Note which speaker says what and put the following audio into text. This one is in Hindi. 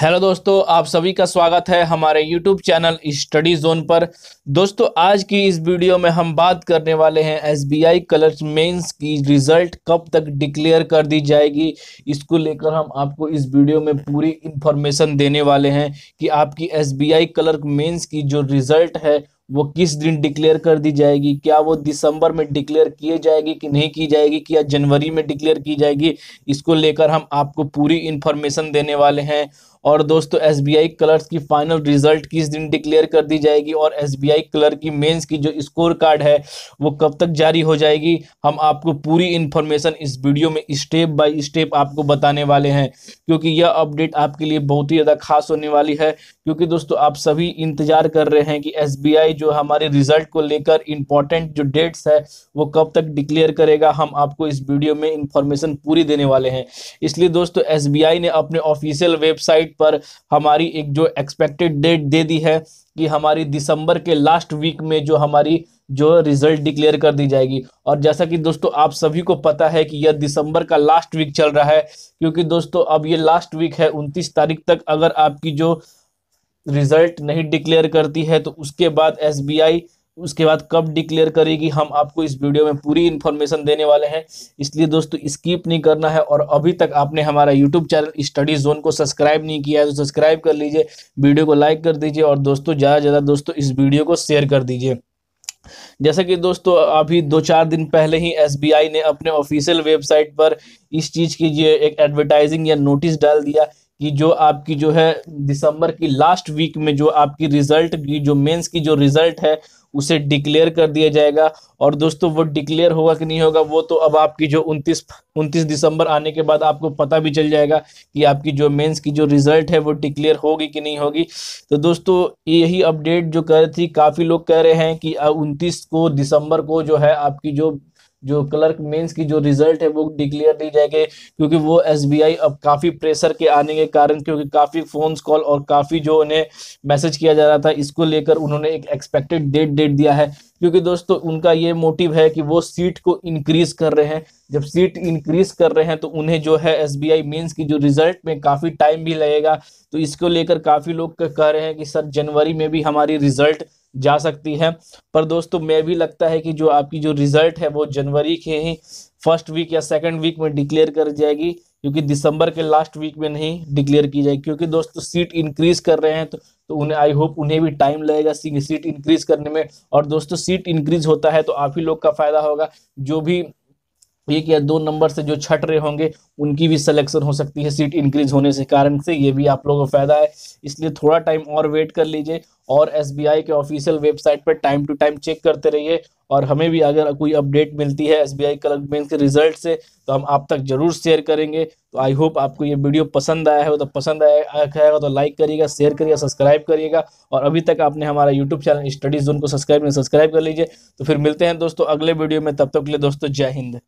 Speaker 1: हेलो दोस्तों आप सभी का स्वागत है हमारे यूट्यूब चैनल स्टडी जोन पर दोस्तों आज की इस वीडियो में हम बात करने वाले हैं एसबीआई कलर्स मेंस की रिजल्ट कब तक डिक्लेयर कर दी जाएगी इसको लेकर हम आपको इस वीडियो में पूरी इन्फॉर्मेशन देने वाले हैं कि आपकी एसबीआई कलर्क मेंस की जो रिजल्ट है वो किस दिन डिक्लेयर कर दी जाएगी क्या वो दिसंबर में डिक्लेयर किए जाएगी कि नहीं की जाएगी क्या जनवरी में डिक्लेयर की जाएगी इसको लेकर हम आपको पूरी इन्फॉर्मेशन देने वाले हैं और दोस्तों एस बी आई कलर्स की फाइनल रिजल्ट किस दिन डिक्लेयर कर दी जाएगी और एस बी आई कलर की मेंस की जो स्कोर कार्ड है वो कब तक जारी हो जाएगी हम आपको पूरी इन्फॉर्मेशन इस वीडियो में स्टेप बाय स्टेप आपको बताने वाले हैं क्योंकि यह अपडेट आपके लिए बहुत ही ज़्यादा खास होने वाली है क्योंकि दोस्तों आप सभी इंतजार कर रहे हैं कि एस जो हमारे रिजल्ट को लेकर इंपॉर्टेंट जो डेट्स है वो कब तक डिक्लेयर करेगा हम आपको इस वीडियो में इंफॉर्मेशन पूरी देने वाले हैं इसलिए दोस्तों एस ने अपने ऑफिशियल वेबसाइट डेट पर हमारी एक जो एक्सपेक्टेड डेट दे दी है कि हमारी दिसंबर के लास्ट वीक में जो हमारी जो रिजल्ट डिक्लेयर कर दी जाएगी और जैसा कि दोस्तों आप सभी को पता है कि यह दिसंबर का लास्ट वीक चल रहा है क्योंकि दोस्तों अब ये लास्ट वीक है उनतीस तारीख तक अगर आपकी जो रिजल्ट नहीं डिक्लेयर करती है तो उसके बाद एसबीआई उसके बाद कब डिक्लेयर करेगी हम आपको इस वीडियो में पूरी इन्फॉर्मेशन देने वाले हैं इसलिए दोस्तों स्किप नहीं करना है और अभी तक आपने हमारा यूट्यूब चैनल स्टडी जोन को सब्सक्राइब नहीं किया है तो सब्सक्राइब कर लीजिए वीडियो को लाइक कर दीजिए और दोस्तों ज़्यादा से ज़्यादा दोस्तों इस वीडियो को शेयर कर दीजिए जैसा कि दोस्तों अभी दो चार दिन पहले ही एस ने अपने ऑफिशियल वेबसाइट पर इस चीज़ की एक एडवर्टाइजिंग या नोटिस डाल दिया कि जो आपकी जो है दिसंबर की लास्ट वीक में जो आपकी रिजल्ट की जो मेंस की जो रिजल्ट है उसे डिक्लेयर कर दिया जाएगा और दोस्तों वो डिक्लेयर होगा कि नहीं होगा वो तो अब आपकी जो 29 29 दिसंबर आने के बाद आपको पता भी चल जाएगा कि आपकी जो मेंस की जो रिजल्ट है वो डिक्लेयर होगी कि नहीं होगी तो दोस्तों यही अपडेट जो कह रही थी काफ़ी लोग कह रहे हैं कि उनतीस को दिसंबर को जो है आपकी जो जो क्लर्क मेंस की जो रिजल्ट है वो डिक्लेयर दी जाएगी क्योंकि वो एसबीआई अब काफ़ी प्रेशर के आने के कारण क्योंकि काफ़ी फ़ोन कॉल और काफ़ी जो उन्हें मैसेज किया जा रहा था इसको लेकर उन्होंने एक एक्सपेक्टेड डेट डेट दिया है क्योंकि दोस्तों उनका ये मोटिव है कि वो सीट को इंक्रीज कर रहे हैं जब सीट इंक्रीज कर रहे हैं तो उन्हें जो है एस बी आई मीन्स की जो रिजल्ट में काफ़ी टाइम भी लगेगा तो इसको लेकर काफ़ी लोग कह रहे हैं कि सर जनवरी में भी हमारी रिजल्ट जा सकती है पर दोस्तों मैं भी लगता है कि जो आपकी जो रिजल्ट है वो जनवरी के ही फर्स्ट वीक या सेकंड वीक में डिक्लेयर कर जाएगी क्योंकि दिसंबर के लास्ट वीक में नहीं डिक्लेयर की जाएगी क्योंकि दोस्तों सीट इंक्रीज कर रहे हैं तो, तो उन्हें आई होप उन्हें भी टाइम लगेगा सीट इंक्रीज करने में और दोस्तों सीट इंक्रीज होता है तो आप ही लोग का फायदा होगा जो भी एक या दो नंबर से जो छट रहे होंगे उनकी भी सिलेक्शन हो सकती है सीट इंक्रीज होने से कारण से ये भी आप लोगों को फायदा है इसलिए थोड़ा टाइम और वेट कर लीजिए और एसबीआई के ऑफिशियल वेबसाइट पर टाइम टू टाइम चेक करते रहिए और हमें भी अगर कोई अपडेट मिलती है एसबीआई आई बैंक के रिजल्ट से तो हम आप तक जरूर शेयर करेंगे तो आई होप आपको ये वीडियो पसंद आया हो तो पसंद आया तो लाइक करिएगा शेयर करिएगा सब्सक्राइब करिएगा और अभी तक आपने हमारा यूट्यूब चैनल स्टडी जोन को सब्सक्राइब नहीं सब्सक्राइब कर लीजिए तो फिर मिलते हैं दोस्तों अगले वीडियो में तब तक के लिए दोस्तों जय हिंद